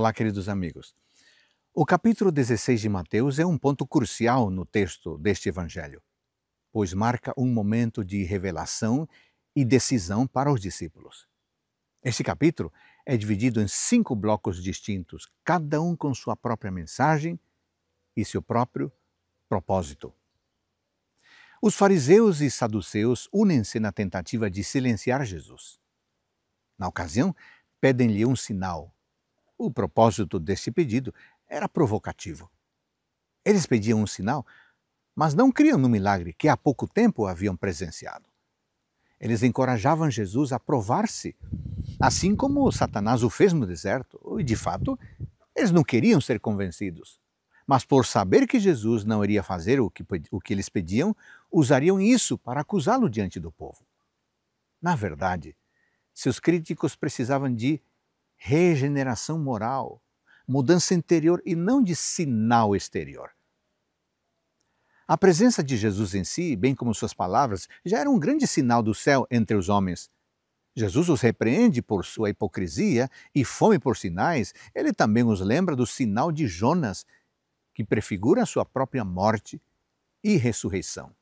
Olá, queridos amigos. O capítulo 16 de Mateus é um ponto crucial no texto deste evangelho, pois marca um momento de revelação e decisão para os discípulos. Este capítulo é dividido em cinco blocos distintos, cada um com sua própria mensagem e seu próprio propósito. Os fariseus e saduceus unem-se na tentativa de silenciar Jesus. Na ocasião, pedem-lhe um sinal o propósito deste pedido era provocativo. Eles pediam um sinal, mas não criam no milagre que há pouco tempo haviam presenciado. Eles encorajavam Jesus a provar-se, assim como Satanás o fez no deserto, e de fato, eles não queriam ser convencidos. Mas por saber que Jesus não iria fazer o que, o que eles pediam, usariam isso para acusá-lo diante do povo. Na verdade, seus críticos precisavam de regeneração moral, mudança interior e não de sinal exterior. A presença de Jesus em si, bem como suas palavras, já era um grande sinal do céu entre os homens. Jesus os repreende por sua hipocrisia e fome por sinais, ele também os lembra do sinal de Jonas, que prefigura a sua própria morte e ressurreição.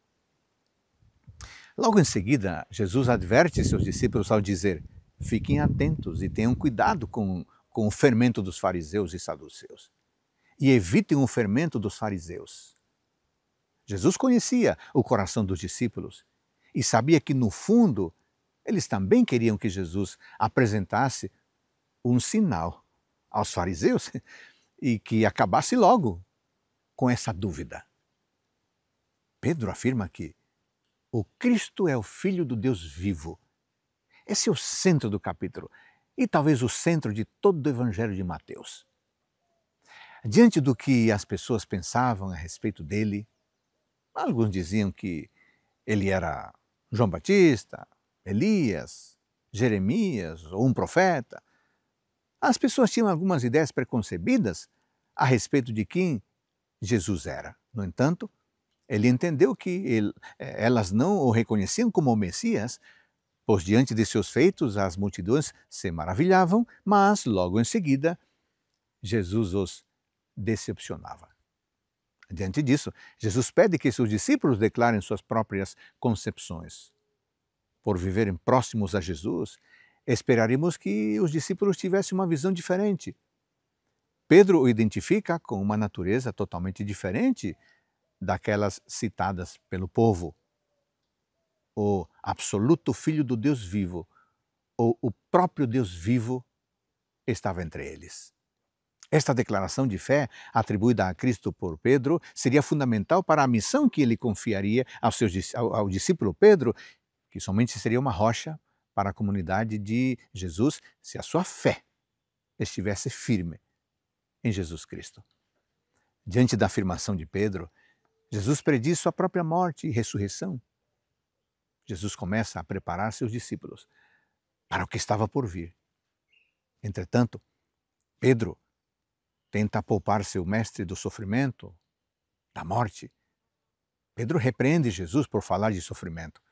Logo em seguida, Jesus adverte seus discípulos ao dizer: Fiquem atentos e tenham cuidado com, com o fermento dos fariseus e saduceus. E evitem o fermento dos fariseus. Jesus conhecia o coração dos discípulos e sabia que, no fundo, eles também queriam que Jesus apresentasse um sinal aos fariseus e que acabasse logo com essa dúvida. Pedro afirma que o Cristo é o Filho do Deus vivo esse é o centro do capítulo e talvez o centro de todo o Evangelho de Mateus. Diante do que as pessoas pensavam a respeito dele, alguns diziam que ele era João Batista, Elias, Jeremias ou um profeta. As pessoas tinham algumas ideias preconcebidas a respeito de quem Jesus era. No entanto, ele entendeu que ele, eh, elas não o reconheciam como o Messias, Pois diante de seus feitos, as multidões se maravilhavam, mas logo em seguida, Jesus os decepcionava. Diante disso, Jesus pede que seus discípulos declarem suas próprias concepções. Por viverem próximos a Jesus, esperaríamos que os discípulos tivessem uma visão diferente. Pedro o identifica com uma natureza totalmente diferente daquelas citadas pelo povo o absoluto Filho do Deus vivo, ou o próprio Deus vivo, estava entre eles. Esta declaração de fé, atribuída a Cristo por Pedro, seria fundamental para a missão que ele confiaria ao, seu, ao, ao discípulo Pedro, que somente seria uma rocha para a comunidade de Jesus se a sua fé estivesse firme em Jesus Cristo. Diante da afirmação de Pedro, Jesus prediz sua própria morte e ressurreição. Jesus começa a preparar seus discípulos para o que estava por vir. Entretanto, Pedro tenta poupar seu mestre do sofrimento, da morte. Pedro repreende Jesus por falar de sofrimento.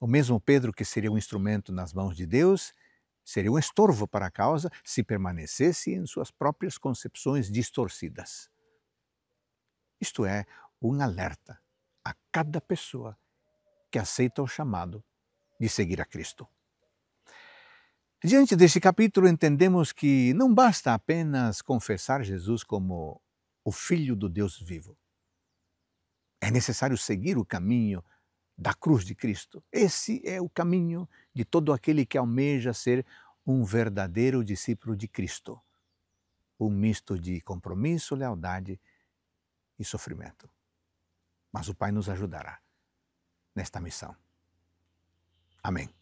O mesmo Pedro que seria um instrumento nas mãos de Deus seria um estorvo para a causa se permanecesse em suas próprias concepções distorcidas. Isto é, um alerta a cada pessoa que aceita o chamado de seguir a Cristo. Diante deste capítulo, entendemos que não basta apenas confessar Jesus como o Filho do Deus vivo. É necessário seguir o caminho da cruz de Cristo. Esse é o caminho de todo aquele que almeja ser um verdadeiro discípulo de Cristo. Um misto de compromisso, lealdade e sofrimento. Mas o Pai nos ajudará nesta missão. Amém.